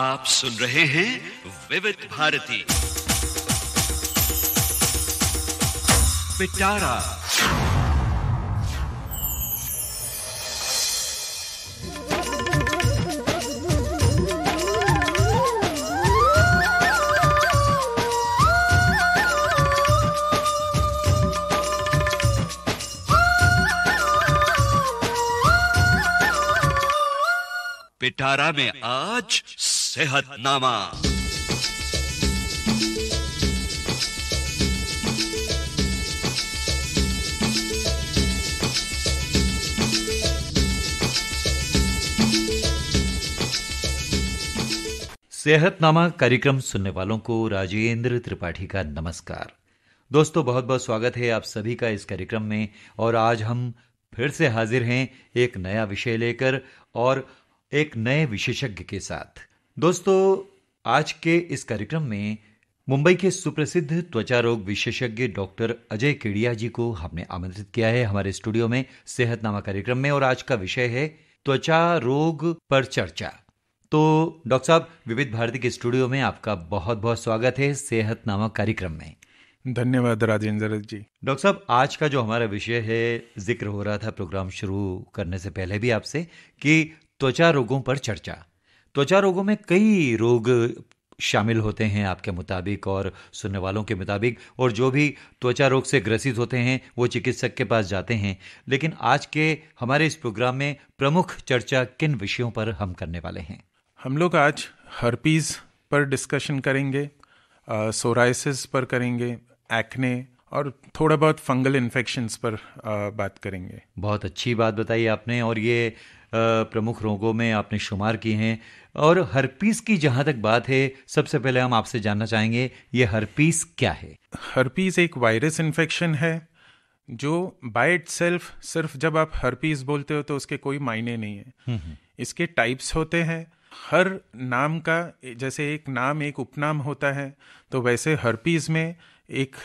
आप सुन रहे हैं विविध भारती पिटारा पिटारा में आज सेहतनामा सेहतनामा कार्यक्रम सुनने वालों को राजेंद्र त्रिपाठी का नमस्कार दोस्तों बहुत बहुत स्वागत है आप सभी का इस कार्यक्रम में और आज हम फिर से हाजिर हैं एक नया विषय लेकर और एक नए विशेषज्ञ के साथ दोस्तों आज के इस कार्यक्रम में मुंबई के सुप्रसिद्ध त्वचा रोग विशेषज्ञ डॉक्टर अजय केड़िया जी को हमने आमंत्रित किया है हमारे स्टूडियो में सेहत नामा कार्यक्रम में और आज का विषय है त्वचा रोग पर चर्चा तो डॉक्टर साहब विविध भारती के स्टूडियो में आपका बहुत बहुत स्वागत है सेहत नामा कार्यक्रम में धन्यवाद राजेंद्र जी डॉक्टर साहब आज का जो हमारा विषय है जिक्र हो रहा था प्रोग्राम शुरू करने से पहले भी आपसे कि त्वचा रोगों पर चर्चा त्वचा रोगों में कई रोग शामिल होते हैं आपके मुताबिक और सुनने वालों के मुताबिक और जो भी त्वचा रोग से ग्रसित होते हैं वो चिकित्सक के पास जाते हैं लेकिन आज के हमारे इस प्रोग्राम में प्रमुख चर्चा किन विषयों पर हम करने वाले हैं हम लोग आज हर्पीज़ पर डिस्कशन करेंगे सोराइसिस पर करेंगे एक्ने और थोड़ा बहुत फंगल इन्फेक्शन पर आ, बात करेंगे बहुत अच्छी बात बताई आपने और ये प्रमुख रोगों में आपने शुमार किए हैं और हरपीस की जहाँ तक बात है सबसे पहले हम आपसे जानना चाहेंगे ये हरपीस क्या है हरपीस एक वायरस इन्फेक्शन है जो बाय सेल्फ सिर्फ जब आप हरपीस बोलते हो तो उसके कोई मायने नहीं है हम्म, हम्म। इसके टाइप्स होते हैं हर नाम का जैसे एक नाम एक उपनाम होता है तो वैसे हर्पीज़ में एक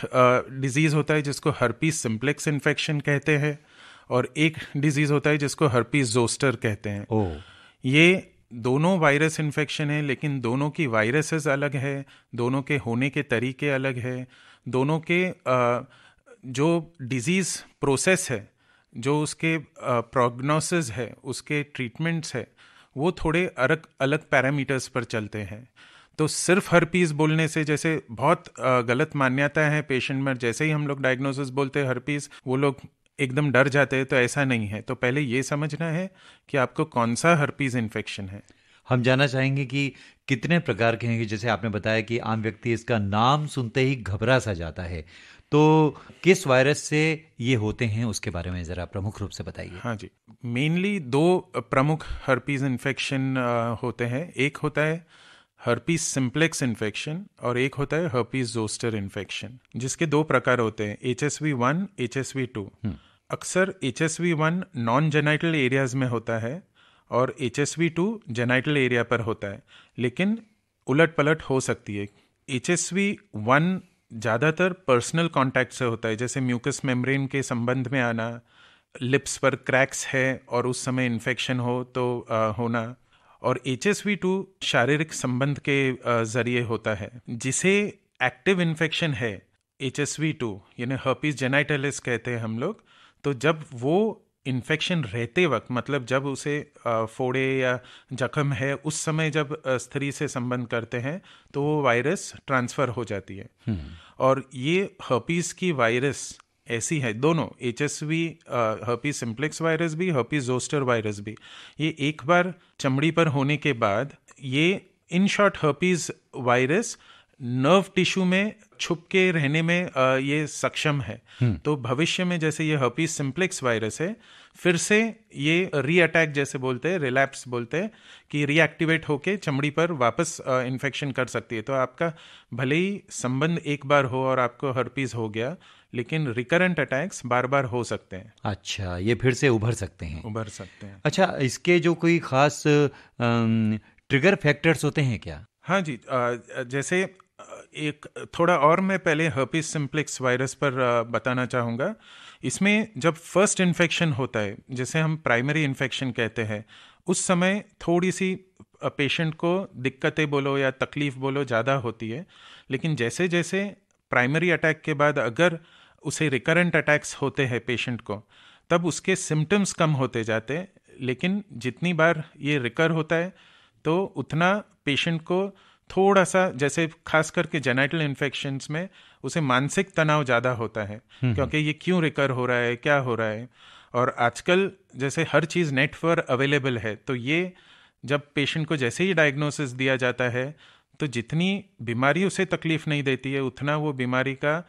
डिज़ीज़ होता है जिसको हर्पीज सिंप्लेक्स इन्फेक्शन कहते हैं और एक डिजीज होता है जिसको हर्पीज जोस्टर कहते हैं ओ। ये दोनों वायरस इन्फेक्शन है लेकिन दोनों की वायरसेस अलग है दोनों के होने के तरीके अलग है दोनों के जो डिजीज़ प्रोसेस है जो उसके प्रोग्नोसिस है उसके ट्रीटमेंट्स है वो थोड़े अलग अलग पैरामीटर्स पर चलते हैं तो सिर्फ हर्पीस बोलने से जैसे बहुत गलत मान्यता है पेशेंट में जैसे ही हम लोग डायग्नोसिस बोलते हैं हर्पीस वो लोग एकदम डर जाते हैं तो ऐसा नहीं है तो पहले ये समझना है कि आपको कौन सा हर्पीज इन्फेक्शन है हम जानना चाहेंगे कि कितने प्रकार के हैं जैसे आपने बताया कि आम व्यक्ति इसका नाम सुनते ही घबरा सा जाता है तो किस वायरस से ये होते हैं उसके बारे में ज़रा प्रमुख रूप से बताइए हाँ जी मेनली दो प्रमुख हर्पीज इन्फेक्शन होते हैं एक होता है हर्पीज सिंप्लेक्स इन्फेक्शन और एक होता है हर्पीज जोस्टर इन्फेक्शन जिसके दो प्रकार होते हैं H S V one H S V two अक्सर H S V one non genital areas में होता है और H S V two genital area पर होता है लेकिन उलट पलट हो सकती है एच एस वी वन ज़्यादातर पर्सनल कॉन्टैक्ट से होता है जैसे म्यूकस मेम्ब्रेन के संबंध में आना लिप्स पर क्रैक्स है और उस समय इन्फेक्शन हो तो आ, होना और एच एस वी टू शारीरिक संबंध के ज़रिए होता है जिसे एक्टिव इन्फेक्शन है एच एस वी टू यानी हर्पीज जेनाइटलिस कहते हैं हम लोग तो जब वो इन्फेक्शन रहते वक्त मतलब जब उसे फोड़े या जख्म है उस समय जब स्त्री से संबंध करते हैं तो वो वायरस ट्रांसफ़र हो जाती है हम्म। और ये हर्पीज़ की वायरस ऐसी है दोनों H S V herpes simplex virus भी हर्पी जोस्टर वायरस भी ये एक बार चमड़ी पर होने के बाद ये in short herpes virus nerve tissue में छुप के रहने में ये सक्षम है हम्म। तो भविष्य में जैसे ये हर्पीज सिंप्लेक्स वायरस है फिर से ये अटैक जैसे बोलते हैं रिलैप्स बोलते हैं कि रीएक्टिवेट होके चमड़ी पर वापस इन्फेक्शन कर सकती है तो आपका भले ही संबंध एक बार हो और आपको हर्पीज हो गया लेकिन रिकरेंट अटैक्स बार बार हो सकते हैं अच्छा ये फिर से उभर सकते हैं उभर सकते हैं अच्छा इसके जो कोई खास ट्रिगर फैक्टर्स होते हैं क्या हाँ जी जैसे एक थोड़ा और मैं पहले हर्पी सिम्प्लेक्स वायरस पर बताना चाहूँगा इसमें जब फर्स्ट इन्फेक्शन होता है जिसे हम प्राइमरी इन्फेक्शन कहते हैं उस समय थोड़ी सी पेशेंट को दिक्कतें बोलो या तकलीफ़ बोलो ज़्यादा होती है लेकिन जैसे जैसे प्राइमरी अटैक के बाद अगर उसे रिकरेंट अटैक्स होते हैं पेशेंट को तब उसके सिम्टम्स कम होते जाते लेकिन जितनी बार ये रिकर होता है तो उतना पेशेंट को थोड़ा सा जैसे खास करके जेनाइटल इन्फेक्शन में उसे मानसिक तनाव ज़्यादा होता है क्योंकि ये क्यों रिकर हो रहा है क्या हो रहा है और आजकल जैसे हर चीज़ नेट पर अवेलेबल है तो ये जब पेशेंट को जैसे ही डायग्नोसिस दिया जाता है तो जितनी बीमारी उसे तकलीफ नहीं देती है उतना वो बीमारी का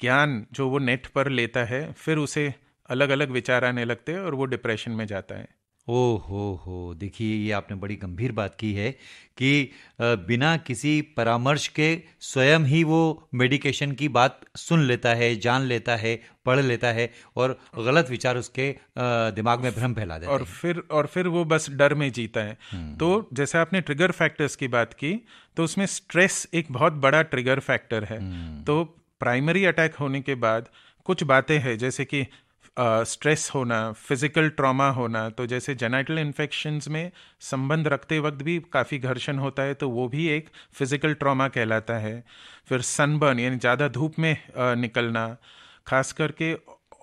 ज्ञान जो वो नेट पर लेता है फिर उसे अलग अलग विचार आने लगते हैं और वो डिप्रेशन में जाता है ओ हो हो देखिए ये आपने बड़ी गंभीर बात की है कि बिना किसी परामर्श के स्वयं ही वो मेडिकेशन की बात सुन लेता है जान लेता है पढ़ लेता है और गलत विचार उसके दिमाग में भ्रम फैला देता और फिर और फिर वो बस डर में जीता है हम्म। तो जैसे आपने ट्रिगर फैक्टर्स की बात की तो उसमें स्ट्रेस एक बहुत बड़ा ट्रिगर फैक्टर है हम्म। तो प्राइमरी अटैक होने के बाद कुछ बातें हैं जैसे कि स्ट्रेस uh, होना फिजिकल ट्रॉमा होना तो जैसे जेनाइटल इन्फेक्शन्स में संबंध रखते वक्त भी काफ़ी घर्षण होता है तो वो भी एक फिजिकल ट्रॉमा कहलाता है फिर सनबर्न यानी ज़्यादा धूप में uh, निकलना खास करके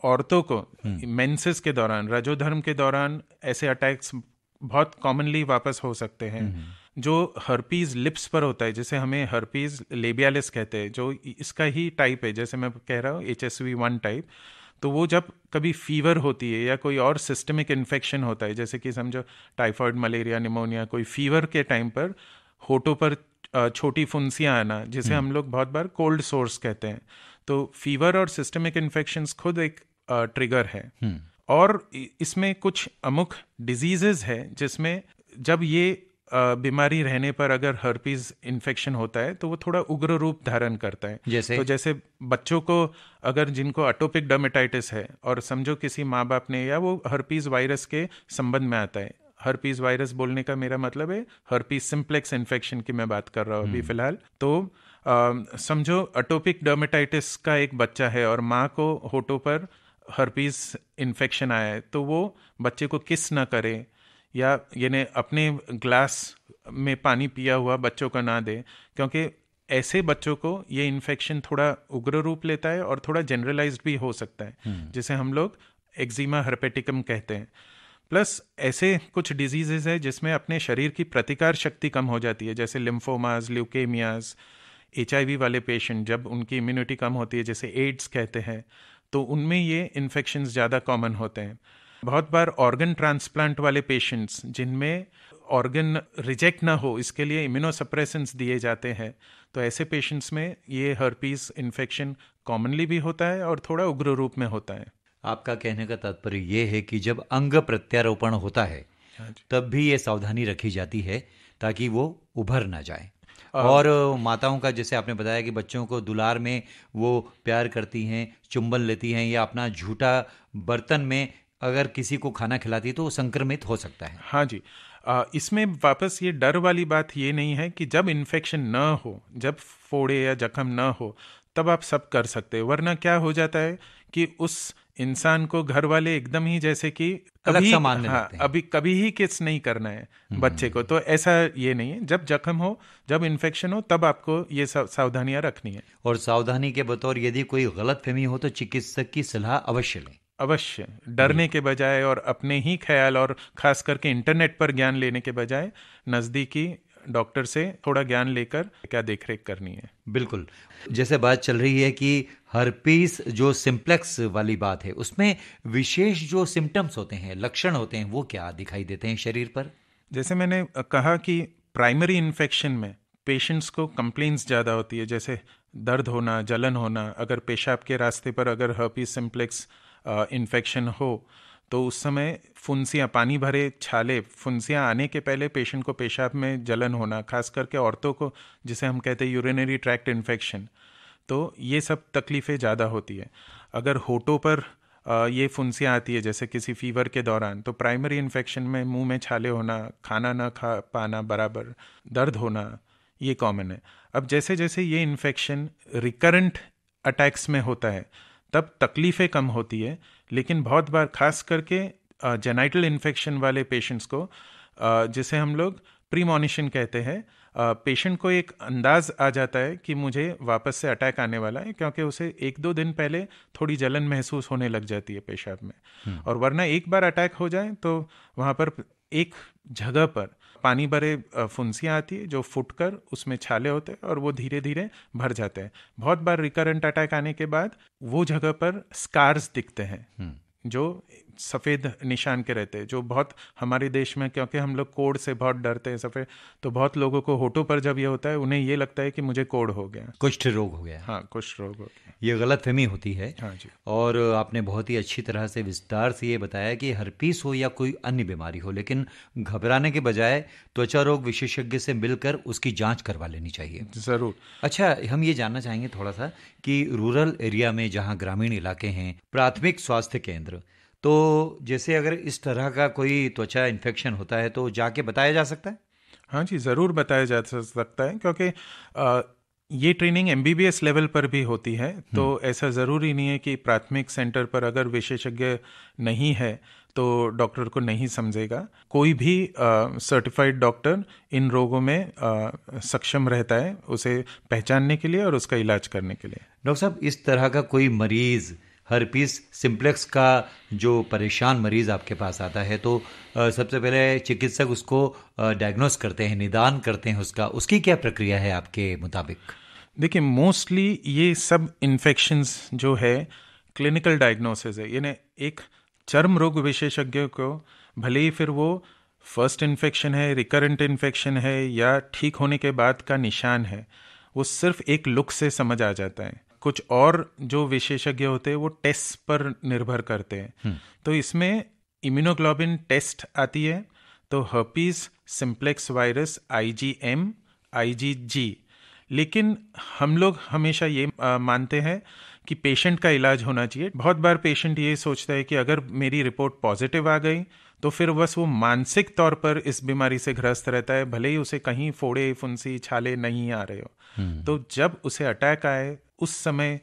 औरतों को मेंसेस हम्म। के दौरान रजोधर्म के दौरान ऐसे अटैक्स बहुत कॉमनली वापस हो सकते हैं हम्म। जो हर्पीज लिप्स पर होता है जैसे हमें हर्पीज लेबियालिस कहते हैं जो इसका ही टाइप है जैसे मैं कह रहा हूँ H S V one type तो वो जब कभी फीवर होती है या कोई और सिस्टमिक इन्फेक्शन होता है जैसे कि समझो टाइफॉइड मलेरिया निमोनिया कोई फीवर के टाइम पर होठों पर छोटी फुंसियाँ आना जिसे हम हम्म। लोग बहुत बार कोल्ड सोर्स कहते हैं तो फीवर और सिस्टमिक इन्फेक्शन खुद एक ट्रिगर है हम्म। और इसमें कुछ अमुख डिजीजेज है जिसमें जब ये बीमारी रहने पर अगर हर्पीज इन्फेक्शन होता है तो वो थोड़ा उग्र रूप धारण करता है जैसे तो जैसे बच्चों को अगर जिनको अटोपिक डर्मेटाइटिस है और समझो किसी माँ बाप ने या वो हर्पीज वायरस के संबंध में आता है हर्पीज वायरस बोलने का मेरा मतलब है हर्पीज सिंप्लेक्स इन्फेक्शन की मैं बात कर रहा हूँ अभी हम्म। फिलहाल तो समझो अटोपिक डर्मेटाइटिस का एक बच्चा है और माँ को होठों पर हर्पीज इन्फेक्शन आया है तो वो बच्चे को किस ना करे या यानी अपने ग्लास में पानी पिया हुआ बच्चों का ना दें क्योंकि ऐसे बच्चों को ये इन्फेक्शन थोड़ा उग्र रूप लेता है और थोड़ा जनरलाइज भी हो सकता है हम्म। जिसे हम लोग एक्जिमा हर्पेटिकम कहते हैं प्लस ऐसे कुछ डिजीजेज है जिसमें अपने शरीर की प्रतिकार शक्ति कम हो जाती है जैसे लिम्फोमास ल्यूकेमियाज एच वाले पेशेंट जब उनकी इम्यूनिटी कम होती है जैसे एड्स कहते हैं तो उनमें ये इन्फेक्शन ज़्यादा कॉमन होते हैं बहुत बार ऑर्गन ट्रांसप्लांट वाले पेशेंट्स जिनमें ऑर्गन रिजेक्ट ना हो इसके लिए इम्यूनोसप्रेसेंस दिए जाते हैं तो ऐसे पेशेंट्स में ये हर्पीज इन्फेक्शन कॉमनली भी होता है और थोड़ा उग्र रूप में होता है आपका कहने का तात्पर्य ये है कि जब अंग प्रत्यारोपण होता है हाँ तब भी ये सावधानी रखी जाती है ताकि वो उभर ना जाए और माताओं का जैसे आपने बताया कि बच्चों को दुलार में वो प्यार करती हैं चुंबन लेती हैं या अपना झूठा बर्तन में अगर किसी को खाना खिलाती तो संक्रमित हो सकता है हाँ जी इसमें वापस ये डर वाली बात ये नहीं है कि जब इन्फेक्शन न हो जब फोड़े या जख्म न हो तब आप सब कर सकते हैं वरना क्या हो जाता है कि उस इंसान को घर वाले एकदम ही जैसे कि कभी हाँ, अभी कभी ही किस नहीं करना है हम्म। बच्चे को तो ऐसा ये नहीं है जब जख्म हो जब इन्फेक्शन हो तब आपको ये सावधानियां रखनी है और सावधानी के बतौर यदि कोई गलत फहमी हो तो चिकित्सक की सलाह अवश्य लें अवश्य डरने के बजाय और अपने ही ख्याल और खास करके इंटरनेट पर ज्ञान लेने के बजाय नज़दीकी डॉक्टर से थोड़ा ज्ञान लेकर क्या देख रेख करनी है बिल्कुल जैसे बात चल रही है कि हर पीस जो सिंप्लेक्स वाली बात है उसमें विशेष जो सिम्टम्स होते हैं लक्षण होते हैं वो क्या दिखाई देते हैं शरीर पर जैसे मैंने कहा कि प्राइमरी इन्फेक्शन में पेशेंट्स को कंप्लेंट्स ज़्यादा होती है जैसे दर्द होना जलन होना अगर पेशाब के रास्ते पर अगर हर्पीस सिम्प्लेक्स इन्फेक्शन हो तो उस समय फुंसियाँ पानी भरे छाले फुंसियाँ आने के पहले पेशेंट को पेशाब में जलन होना खास करके औरतों को जिसे हम कहते हैं यूरिनरी ट्रैक्ट इन्फेक्शन तो ये सब तकलीफ़ें ज़्यादा होती है अगर होठों पर ये फुंसियाँ आती है जैसे किसी फीवर के दौरान तो प्राइमरी इन्फेक्शन में मुंह में छाले होना खाना ना खा पाना बराबर दर्द होना ये कॉमन है अब जैसे जैसे ये इन्फेक्शन रिकरेंट अटैक्स में होता है तब तकलीफ़ें कम होती है लेकिन बहुत बार खास करके जेनाइटल इन्फेक्शन वाले पेशेंट्स को जिसे हम लोग प्रीमोनिशन कहते हैं पेशेंट को एक अंदाज आ जाता है कि मुझे वापस से अटैक आने वाला है क्योंकि उसे एक दो दिन पहले थोड़ी जलन महसूस होने लग जाती है पेशाब में हम्म। और वरना एक बार अटैक हो जाए तो वहाँ पर एक जगह पर पानी भरे फुंसियाँ आती है जो फुट उसमें छाले होते हैं और वो धीरे धीरे भर जाते हैं बहुत बार रिकरेंट अटैक आने के बाद वो जगह पर स्कार्स दिखते हैं हम्म। जो सफ़ेद निशान के रहते हैं जो बहुत हमारे देश में क्योंकि हम लोग कोड से बहुत डरते हैं सफ़ेद तो बहुत लोगों को होठों पर जब ये होता है उन्हें ये लगता है कि मुझे कोड हो गया कुष्ठ रोग हो गया हाँ कुष्ठ रोग हो गया ये गलत फहमी होती है हाँ जी और आपने बहुत ही अच्छी तरह से विस्तार से ये बताया कि हरपीस हो या कोई अन्य बीमारी हो लेकिन घबराने के बजाय त्वचा रोग विशेषज्ञ से मिलकर उसकी जाँच करवा लेनी चाहिए ज़रूर अच्छा हम ये जानना चाहेंगे थोड़ा सा कि रूरल एरिया में जहाँ ग्रामीण इलाके हैं प्राथमिक स्वास्थ्य केंद्र तो जैसे अगर इस तरह का कोई त्वचा इन्फेक्शन होता है तो जाके बताया जा सकता है हाँ जी ज़रूर बताया जा सकता है क्योंकि आ, ये ट्रेनिंग एम लेवल पर भी होती है तो हम्म। ऐसा ज़रूरी नहीं है कि प्राथमिक सेंटर पर अगर विशेषज्ञ नहीं है तो डॉक्टर को नहीं समझेगा कोई भी सर्टिफाइड डॉक्टर इन रोगों में आ, सक्षम रहता है उसे पहचानने के लिए और उसका इलाज करने के लिए डॉक्टर साहब इस तरह का कोई मरीज़ हर पीस सिम्प्लेक्स का जो परेशान मरीज़ आपके पास आता है तो सबसे पहले चिकित्सक उसको डायग्नोस करते हैं निदान करते हैं उसका उसकी क्या प्रक्रिया है आपके मुताबिक देखिए मोस्टली ये सब इन्फेक्शंस जो है क्लिनिकल डायग्नोसिस है यानी एक चर्म रोग विशेषज्ञ को भले ही फिर वो फर्स्ट इन्फेक्शन है रिकरेंट इन्फेक्शन है या ठीक होने के बाद का निशान है वो सिर्फ एक लुक से समझ आ जाता है कुछ और जो विशेषज्ञ होते हैं वो टेस्ट पर निर्भर करते हैं हम्म। तो इसमें इम्यूनोग्लोबिन टेस्ट आती है तो herpes simplex virus IgM IgG लेकिन हम लोग हमेशा ये मानते हैं कि पेशेंट का इलाज होना चाहिए बहुत बार पेशेंट ये सोचता है कि अगर मेरी रिपोर्ट पॉजिटिव आ गई तो फिर बस वो मानसिक तौर पर इस बीमारी से ग्रस्त रहता है भले ही उसे कहीं फोड़े फुंसी छाले नहीं आ रहे हो हम्म। तो जब उसे अटैक आए उस समय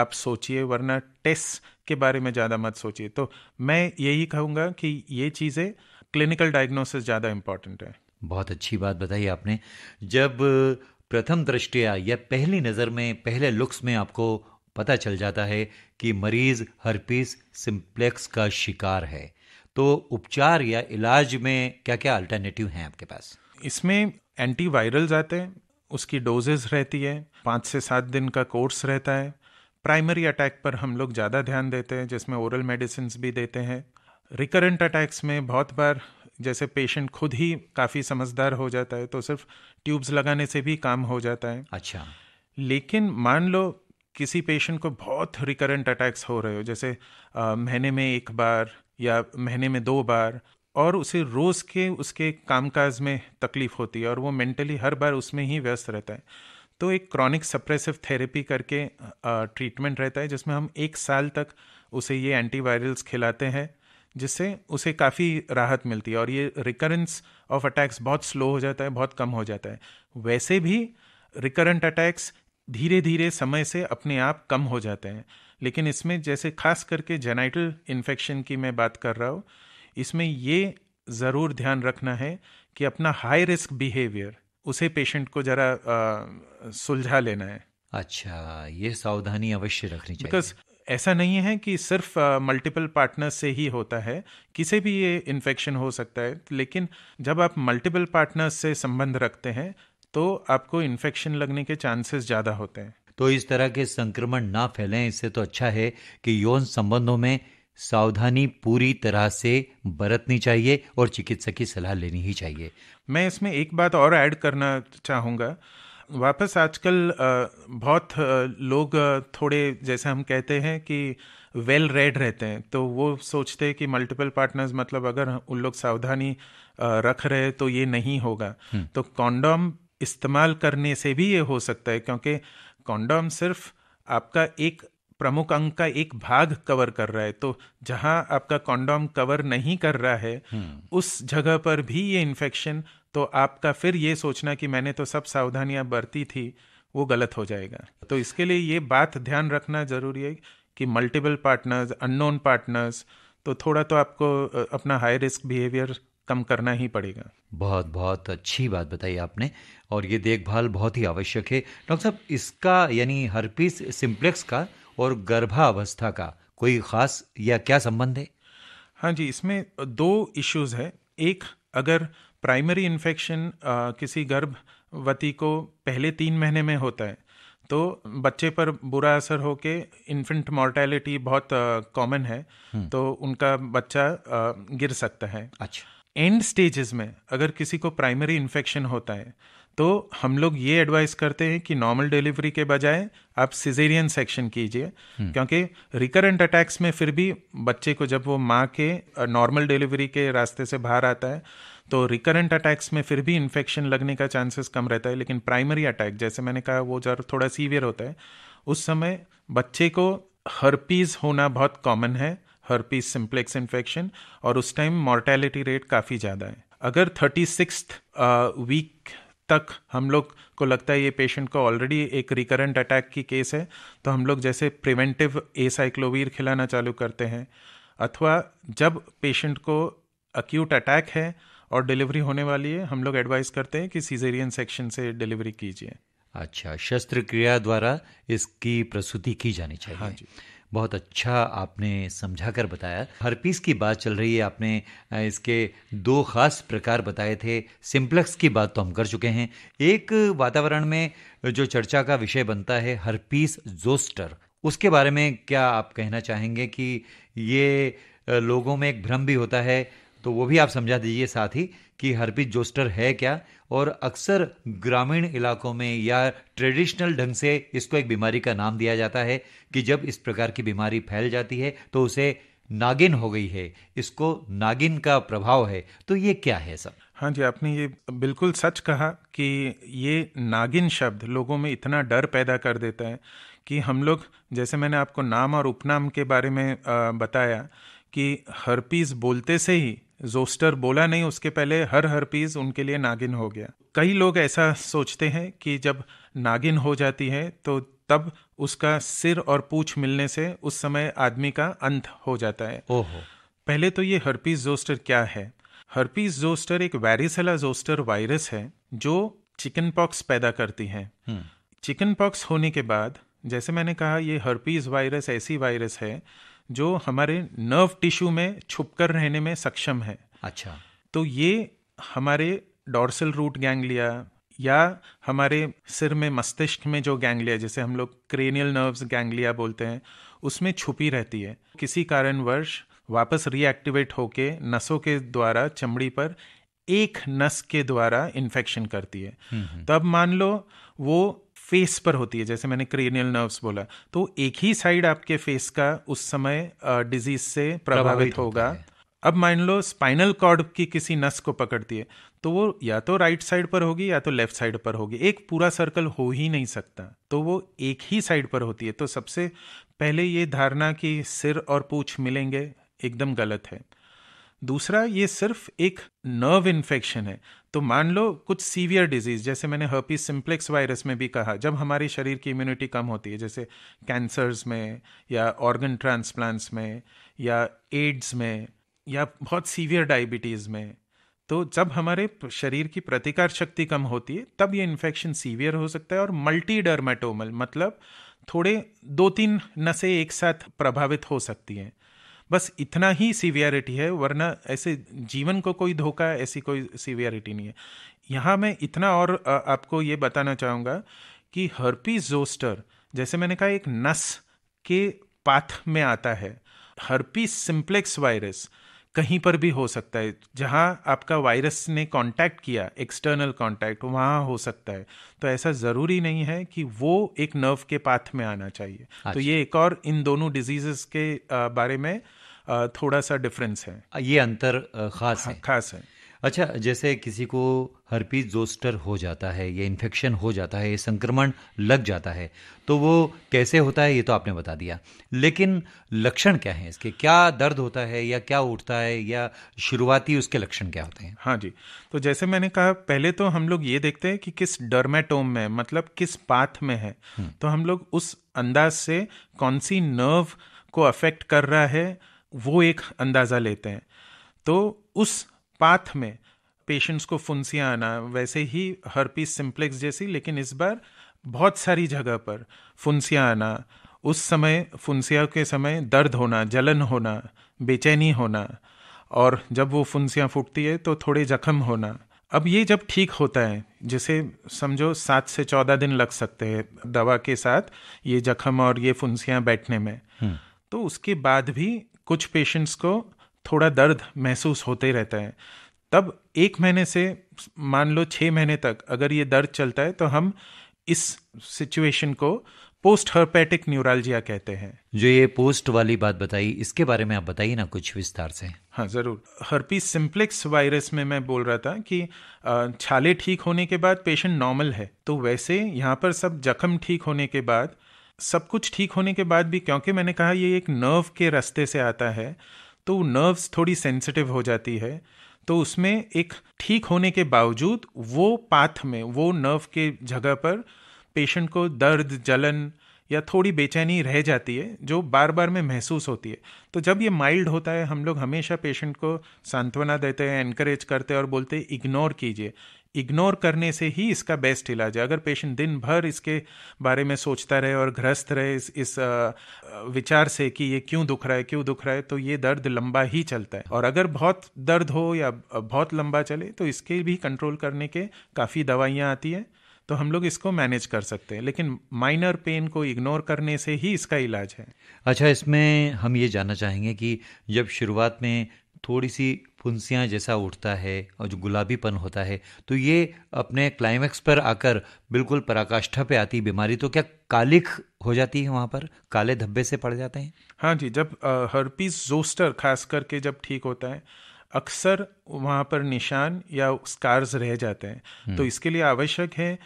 आप सोचिए वरना टेस्ट के बारे में ज़्यादा मत सोचिए तो मैं यही कहूँगा कि ये चीज़ें क्लिनिकल डायग्नोसिस ज़्यादा इम्पॉर्टेंट है बहुत अच्छी बात बताई आपने जब प्रथम दृष्टिया या पहली नज़र में पहले लुक्स में आपको पता चल जाता है कि मरीज़ हर्पीस सिंप्लेक्स का शिकार है तो उपचार या इलाज में क्या क्या अल्टरनेटिव हैं आपके पास इसमें एंटीवायरल्स आते हैं उसकी डोजेज रहती है पाँच से सात दिन का कोर्स रहता है प्राइमरी अटैक पर हम लोग ज़्यादा ध्यान देते हैं जिसमें ओरल मेडिसिन भी देते हैं रिकरेंट अटैक्स में बहुत बार जैसे पेशेंट खुद ही काफ़ी समझदार हो जाता है तो सिर्फ ट्यूब्स लगाने से भी काम हो जाता है अच्छा लेकिन मान लो किसी पेशेंट को बहुत रिकरेंट अटैक्स हो रहे हो जैसे महीने में एक बार या महीने में दो बार और उसे रोज़ के उसके कामकाज में तकलीफ़ होती है और वो मेंटली हर बार उसमें ही व्यस्त रहता है तो एक क्रॉनिक सप्रेसिव थेरेपी करके ट्रीटमेंट रहता है जिसमें हम एक साल तक उसे ये एंटीवायरल्स खिलाते हैं जिससे उसे काफ़ी राहत मिलती है और ये रिकरेंस ऑफ अटैक्स बहुत स्लो हो जाता है बहुत कम हो जाता है वैसे भी रिकरेंट अटैक्स धीरे धीरे समय से अपने आप कम हो जाते हैं लेकिन इसमें जैसे खास करके जेनाइटल इन्फेक्शन की मैं बात कर रहा हूँ इसमें ये ज़रूर ध्यान रखना है कि अपना हाई रिस्क बिहेवियर उसे पेशेंट को ज़रा सुलझा लेना है अच्छा ये सावधानी अवश्य रखनी चाहिए बिकॉज ऐसा नहीं है कि सिर्फ मल्टीपल पार्टनर से ही होता है किसी भी ये इन्फेक्शन हो सकता है लेकिन जब आप मल्टीपल पार्टनर्स से संबंध रखते हैं तो आपको इन्फेक्शन लगने के चांसेस ज़्यादा होते हैं तो इस तरह के संक्रमण ना फैलें इससे तो अच्छा है कि यौन संबंधों में सावधानी पूरी तरह से बरतनी चाहिए और चिकित्सक की सलाह लेनी ही चाहिए मैं इसमें एक बात और ऐड करना चाहूँगा वापस आजकल बहुत लोग थोड़े जैसे हम कहते हैं कि वेल well रेड रहते हैं तो वो सोचते हैं कि मल्टीपल पार्टनर्स मतलब अगर उन लोग सावधानी रख रहे तो ये नहीं होगा हम्म। तो कॉन्डोम इस्तेमाल करने से भी ये हो सकता है क्योंकि कॉन्डोम सिर्फ आपका एक प्रमुख अंग का एक भाग कवर कर रहा है तो जहां आपका कॉन्डोम कवर नहीं कर रहा है हम्म। उस जगह पर भी ये इन्फेक्शन तो आपका फिर ये सोचना कि मैंने तो सब सावधानियां बरती थी वो गलत हो जाएगा तो इसके लिए ये बात ध्यान रखना जरूरी है कि मल्टीपल पार्टनर्स अननोन पार्टनर्स तो थोड़ा तो आपको अपना हाई रिस्क बिहेवियर कम करना ही पड़ेगा बहुत बहुत अच्छी बात बताई आपने और ये देखभाल बहुत ही आवश्यक है डॉक्टर साहब इसका यानी पीस सिंप्लेक्स का और गर्भावस्था का कोई खास या क्या संबंध है हाँ जी इसमें दो इश्यूज है एक अगर प्राइमरी इन्फेक्शन किसी गर्भवती को पहले तीन महीने में होता है तो बच्चे पर बुरा असर हो के इन्फेंट मॉर्टेलिटी बहुत कॉमन है हम्म। तो उनका बच्चा आ, गिर सकता है अच्छा एंड स्टेजेस में अगर किसी को प्राइमरी इन्फेक्शन होता है तो हम लोग ये एडवाइस करते हैं कि नॉर्मल डिलीवरी के बजाय आप सिजेरियन सेक्शन कीजिए हम्म। क्योंकि रिकरेंट अटैक्स में फिर भी बच्चे को जब वो माँ के नॉर्मल डिलीवरी के रास्ते से बाहर आता है तो रिकरेंट अटैक्स में फिर भी इन्फेक्शन लगने का चांसेस कम रहता है लेकिन प्राइमरी अटैक जैसे मैंने कहा वो जर थोड़ा सीवियर होता है उस समय बच्चे को हर्पीज़ होना बहुत कॉमन है हर्पीज सिम्प्लेक्स इन्फेक्शन और उस टाइम मॉर्टेलिटी रेट काफ़ी ज़्यादा है अगर थर्टी सिक्स वीक तक हम लोग को लगता है ये पेशेंट को ऑलरेडी एक रिकरेंट अटैक की केस है तो हम लोग जैसे प्रिवेंटिव ए साइक्लोवीर खिलाना चालू करते हैं अथवा जब पेशेंट को अक्यूट अटैक है और डिलीवरी होने वाली है हम लोग एडवाइस करते हैं कि सीजेरियन सेक्शन से डिलीवरी कीजिए अच्छा शस्त्रक्रिया द्वारा इसकी प्रसूति की जानी चाहिए हाँ जी बहुत अच्छा आपने समझा कर बताया हर पीस की बात चल रही है आपने इसके दो खास प्रकार बताए थे सिंप्लेक्स की बात तो हम कर चुके हैं एक वातावरण में जो चर्चा का विषय बनता है हर पीस जोस्टर उसके बारे में क्या आप कहना चाहेंगे कि ये लोगों में एक भ्रम भी होता है तो वो भी आप समझा दीजिए साथ ही कि हरपीस जोस्टर है क्या और अक्सर ग्रामीण इलाकों में या ट्रेडिशनल ढंग से इसको एक बीमारी का नाम दिया जाता है कि जब इस प्रकार की बीमारी फैल जाती है तो उसे नागिन हो गई है इसको नागिन का प्रभाव है तो ये क्या है सब हाँ जी आपने ये बिल्कुल सच कहा कि ये नागिन शब्द लोगों में इतना डर पैदा कर देता है कि हम लोग जैसे मैंने आपको नाम और उपनाम के बारे में बताया कि हर्पीस बोलते से ही जोस्टर बोला नहीं उसके पहले हर पीज उनके लिए नागिन हो गया कई लोग ऐसा सोचते हैं कि जब नागिन हो जाती है तो तब उसका सिर और पूछ मिलने से उस समय आदमी का अंत हो जाता है ओहो पहले तो ये हर्पीज जोस्टर क्या है हर्पीज जोस्टर एक वैरिसला जोस्टर वायरस है जो चिकन पॉक्स पैदा करती है हम्म। चिकन पॉक्स होने के बाद जैसे मैंने कहा ये हर्पीज वायरस ऐसी वायरस है जो हमारे नर्व टिश्यू में छुप कर रहने में सक्षम है अच्छा तो ये हमारे डॉर्सल रूट गैंग्लिया या हमारे सिर में मस्तिष्क में जो गैंग्लिया जैसे हम लोग क्रेनियल नर्व्स गैंग्लिया बोलते हैं उसमें छुपी रहती है किसी कारणवश वापस रिएक्टिवेट होके नसों के द्वारा चमड़ी पर एक नस के द्वारा इन्फेक्शन करती है हम्म, हम्म। तब मान लो वो फेस पर होती है जैसे मैंने क्रेनियल नर्व्स बोला तो एक ही साइड आपके फेस का उस समय डिजीज से प्रभावित होगा अब मान लो स्पाइनल कॉर्ड की किसी नस को पकड़ती है तो वो या तो राइट साइड पर होगी या तो लेफ्ट साइड पर होगी एक पूरा सर्कल हो ही नहीं सकता तो वो एक ही साइड पर होती है तो सबसे पहले ये धारणा कि सिर और पूछ मिलेंगे एकदम गलत है दूसरा ये सिर्फ एक नर्व इन्फेक्शन है तो मान लो कुछ सीवियर डिजीज जैसे मैंने हर्पीज सिंप्लेक्स वायरस में भी कहा जब हमारे शरीर की इम्यूनिटी कम होती है जैसे कैंसर्स में या ऑर्गन ट्रांसप्लांट्स में या एड्स में या बहुत सीवियर डायबिटीज़ में तो जब हमारे शरीर की प्रतिकार शक्ति कम होती है तब ये इन्फेक्शन सीवियर हो सकता है और मल्टी डर्मेटोमल मतलब थोड़े दो तीन नसें एक साथ प्रभावित हो सकती हैं बस इतना ही सीवियरिटी है वरना ऐसे जीवन को कोई धोखा ऐसी कोई सीवियरिटी नहीं है यहाँ मैं इतना और आपको ये बताना चाहूँगा कि हर्पी जोस्टर जैसे मैंने कहा एक नस के पाथ में आता है हर्पी सिंप्लेक्स वायरस कहीं पर भी हो सकता है जहाँ आपका वायरस ने कांटेक्ट किया एक्सटर्नल कांटेक्ट वहाँ हो सकता है तो ऐसा ज़रूरी नहीं है कि वो एक नर्व के पाथ में आना चाहिए तो अच्छा। ये एक और इन दोनों डिजीज़ के बारे में थोड़ा सा डिफरेंस है ये अंतर खास हाँ, है खास है अच्छा जैसे किसी को हर्पीज जोस्टर हो जाता है या इन्फेक्शन हो जाता है संक्रमण लग जाता है तो वो कैसे होता है ये तो आपने बता दिया लेकिन लक्षण क्या हैं इसके क्या दर्द होता है या क्या उठता है या शुरुआती उसके लक्षण क्या होते हैं हाँ जी तो जैसे मैंने कहा पहले तो हम लोग ये देखते हैं कि किस डर्मेटोम में मतलब किस पाथ में है हम्म। तो हम लोग उस अंदाज से कौन सी नर्व को अफेक्ट कर रहा है वो एक अंदाज़ा लेते हैं तो उस पाथ में पेशेंट्स को फुंसियाँ आना वैसे ही पीस सिंप्लेक्स जैसी लेकिन इस बार बहुत सारी जगह पर फुंसियाँ आना उस समय फुंसिया के समय दर्द होना जलन होना बेचैनी होना और जब वो फुंसियाँ फूटती है तो थोड़े जख्म होना अब ये जब ठीक होता है जिसे समझो सात से चौदह दिन लग सकते हैं दवा के साथ ये जख्म और ये फुंसियाँ बैठने में हम्म। तो उसके बाद भी कुछ पेशेंट्स को थोड़ा दर्द महसूस होते रहता है तब एक महीने से मान लो छः महीने तक अगर ये दर्द चलता है तो हम इस सिचुएशन को पोस्ट हर्पेटिक न्यूरालजिया कहते हैं जो ये पोस्ट वाली बात बताई इसके बारे में आप बताइए ना कुछ विस्तार से हाँ ज़रूर हर्पी सिंप्लेक्स वायरस में मैं बोल रहा था कि छाले ठीक होने के बाद पेशेंट नॉर्मल है तो वैसे यहाँ पर सब जख्म ठीक होने के बाद सब कुछ ठीक होने के बाद भी क्योंकि मैंने कहा ये एक नर्व के रास्ते से आता है तो नर्व्स थोड़ी सेंसिटिव हो जाती है तो उसमें एक ठीक होने के बावजूद वो पाथ में वो नर्व के जगह पर पेशेंट को दर्द जलन या थोड़ी बेचैनी रह जाती है जो बार बार में महसूस होती है तो जब ये माइल्ड होता है हम लोग हमेशा पेशेंट को सांत्वना देते हैं एनकरेज करते हैं और बोलते हैं इग्नोर कीजिए इग्नोर करने से ही इसका बेस्ट इलाज है अगर पेशेंट दिन भर इसके बारे में सोचता रहे और ग्रस्त रहे इस, इस विचार से कि ये क्यों दुख रहा है क्यों दुख रहा है तो ये दर्द लंबा ही चलता है और अगर बहुत दर्द हो या बहुत लंबा चले तो इसके भी कंट्रोल करने के काफ़ी दवाइयाँ आती हैं तो हम लोग इसको मैनेज कर सकते हैं लेकिन माइनर पेन को इग्नोर करने से ही इसका इलाज है अच्छा इसमें हम ये जानना चाहेंगे कि जब शुरुआत में थोड़ी सी फुंसियाँ जैसा उठता है और जो गुलाबीपन होता है तो ये अपने क्लाइमैक्स पर आकर बिल्कुल पराकाष्ठा पे आती बीमारी तो क्या कालिक हो जाती है वहाँ पर काले धब्बे से पड़ जाते हैं हाँ जी जब हर्पीस जोस्टर खास करके जब ठीक होता है अक्सर वहाँ पर निशान या स्कार्स रह जाते हैं हम्म। तो इसके लिए आवश्यक है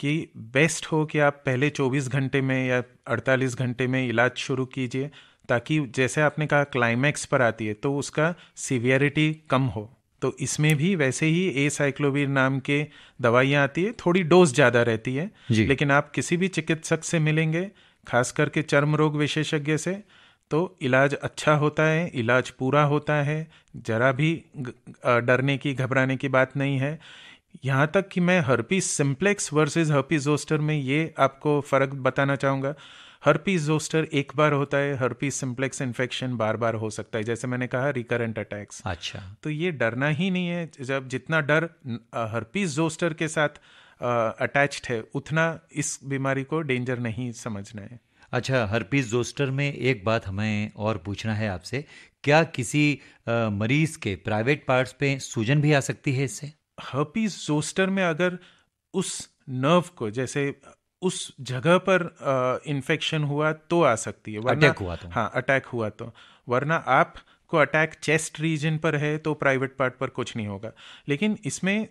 कि बेस्ट हो कि आप पहले 24 घंटे में या 48 घंटे में इलाज शुरू कीजिए ताकि जैसे आपने कहा क्लाइमैक्स पर आती है तो उसका सीवियरिटी कम हो तो इसमें भी वैसे ही ए साइक्लोवीर नाम के दवाइयाँ आती है थोड़ी डोज ज़्यादा रहती है लेकिन आप किसी भी चिकित्सक से मिलेंगे खास करके चर्म रोग विशेषज्ञ से तो इलाज अच्छा होता है इलाज पूरा होता है ज़रा भी डरने की घबराने की बात नहीं है यहाँ तक कि मैं herpes simplex versus herpes zoster में ये आपको फ़र्क बताना चाहूँगा हर्पीस जोस्टर एक बार होता है हर्पीज सिंप्लेक्स इन्फेक्शन बार बार हो सकता है जैसे मैंने कहा रिकरेंट अटैक्स अच्छा तो ये डरना ही नहीं है जब जितना डर हर्पीज जोस्टर के साथ अटैच्ड है उतना इस बीमारी को डेंजर नहीं समझना है अच्छा हर्पीज जोस्टर में एक बात हमें और पूछना है आपसे क्या किसी आ, मरीज के प्राइवेट पार्ट्स पे सूजन भी आ सकती है इससे हर्पीज जोस्टर में अगर उस नर्व को जैसे उस जगह पर इन्फेक्शन हुआ तो आ सकती है अटैक हुआ तो हाँ अटैक हुआ तो वरना आप को अटैक चेस्ट रीजन पर है तो प्राइवेट पार्ट पर कुछ नहीं होगा लेकिन इसमें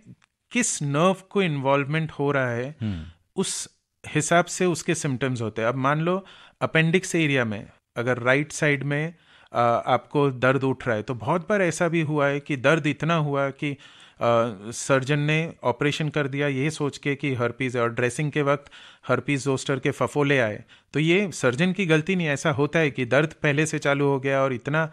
किस नर्व को इन्वॉल्वमेंट हो रहा है हम्म। उस हिसाब से उसके सिम्टम्स होते हैं अब मान लो अपेंडिक्स एरिया में अगर राइट साइड में आपको दर्द उठ रहा है तो बहुत बार ऐसा भी हुआ है कि दर्द इतना हुआ कि सर्जन ने ऑपरेशन कर दिया ये सोच के कि हर्पीज और ड्रेसिंग के वक्त हर्पीज जोस्टर के फफोले आए तो ये सर्जन की गलती नहीं ऐसा होता है कि दर्द पहले से चालू हो गया और इतना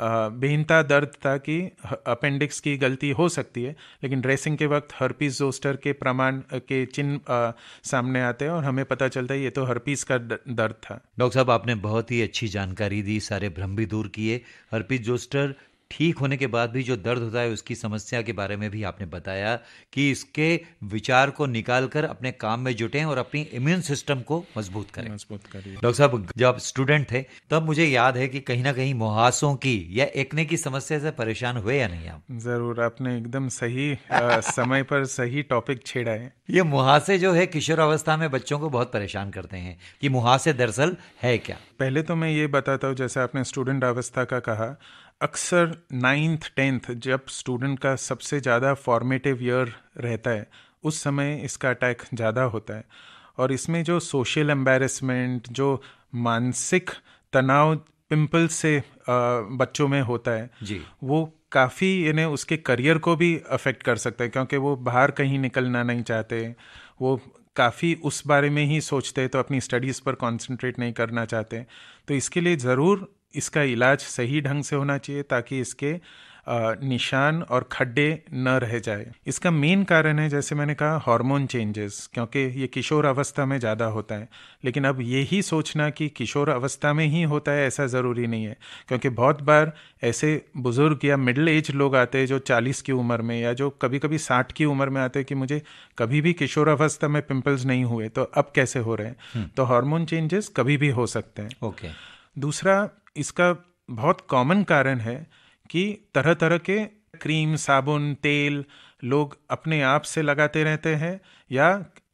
बेहनता दर्द था कि अपेंडिक्स की गलती हो सकती है लेकिन ड्रेसिंग के वक्त हर्पीज जोस्टर के प्रमाण के चिन्ह सामने आते हैं और हमें पता चलता है ये तो हर्पीज का दर्द था डॉक्टर साहब आपने बहुत ही अच्छी जानकारी दी सारे भ्रम भी दूर किए हर्पीज जोस्टर ठीक होने के बाद भी जो दर्द होता है उसकी समस्या के बारे में भी आपने बताया कि इसके विचार को निकाल कर अपने काम में जुटें और अपनी इम्यून सिस्टम को मजबूत करें मजबूत करें डॉक्टर साहब जब स्टूडेंट थे तब मुझे याद है कि कहीं ना कहीं मुहासों की या एकने की समस्या से परेशान हुए या नहीं आप जरूर आपने एकदम सही आ, समय पर सही टॉपिक छेड़ा है ये मुहासे जो है किशोर अवस्था में बच्चों को बहुत परेशान करते हैं कि मुहासे दरअसल है क्या पहले तो मैं ये बताता हूँ जैसे आपने स्टूडेंट अवस्था का कहा अक्सर नाइन्थ टेंथ जब स्टूडेंट का सबसे ज़्यादा फॉर्मेटिव ईयर रहता है उस समय इसका अटैक ज़्यादा होता है और इसमें जो सोशल एम्बेरसमेंट जो मानसिक तनाव पिंपल से बच्चों में होता है जी वो काफ़ी यानी उसके करियर को भी अफेक्ट कर सकता है क्योंकि वो बाहर कहीं निकलना नहीं चाहते वो काफ़ी उस बारे में ही सोचते हैं तो अपनी स्टडीज़ पर कंसंट्रेट नहीं करना चाहते तो इसके लिए ज़रूर इसका इलाज सही ढंग से होना चाहिए ताकि इसके निशान और खड्डे न रह जाए इसका मेन कारण है जैसे मैंने कहा हार्मोन चेंजेस क्योंकि ये किशोर अवस्था में ज़्यादा होता है लेकिन अब यही सोचना कि किशोर अवस्था में ही होता है ऐसा ज़रूरी नहीं है क्योंकि बहुत बार ऐसे बुज़ुर्ग या मिडिल एज लोग आते हैं जो चालीस की उम्र में या जो कभी कभी साठ की उम्र में आते हैं कि मुझे कभी भी किशोर अवस्था में पिम्पल्स नहीं हुए तो अब कैसे हो रहे हैं हम्म। तो हार्मोन चेंजेस कभी भी हो सकते हैं ओके दूसरा इसका बहुत कॉमन कारण है कि तरह तरह के क्रीम साबुन तेल लोग अपने आप से लगाते रहते हैं या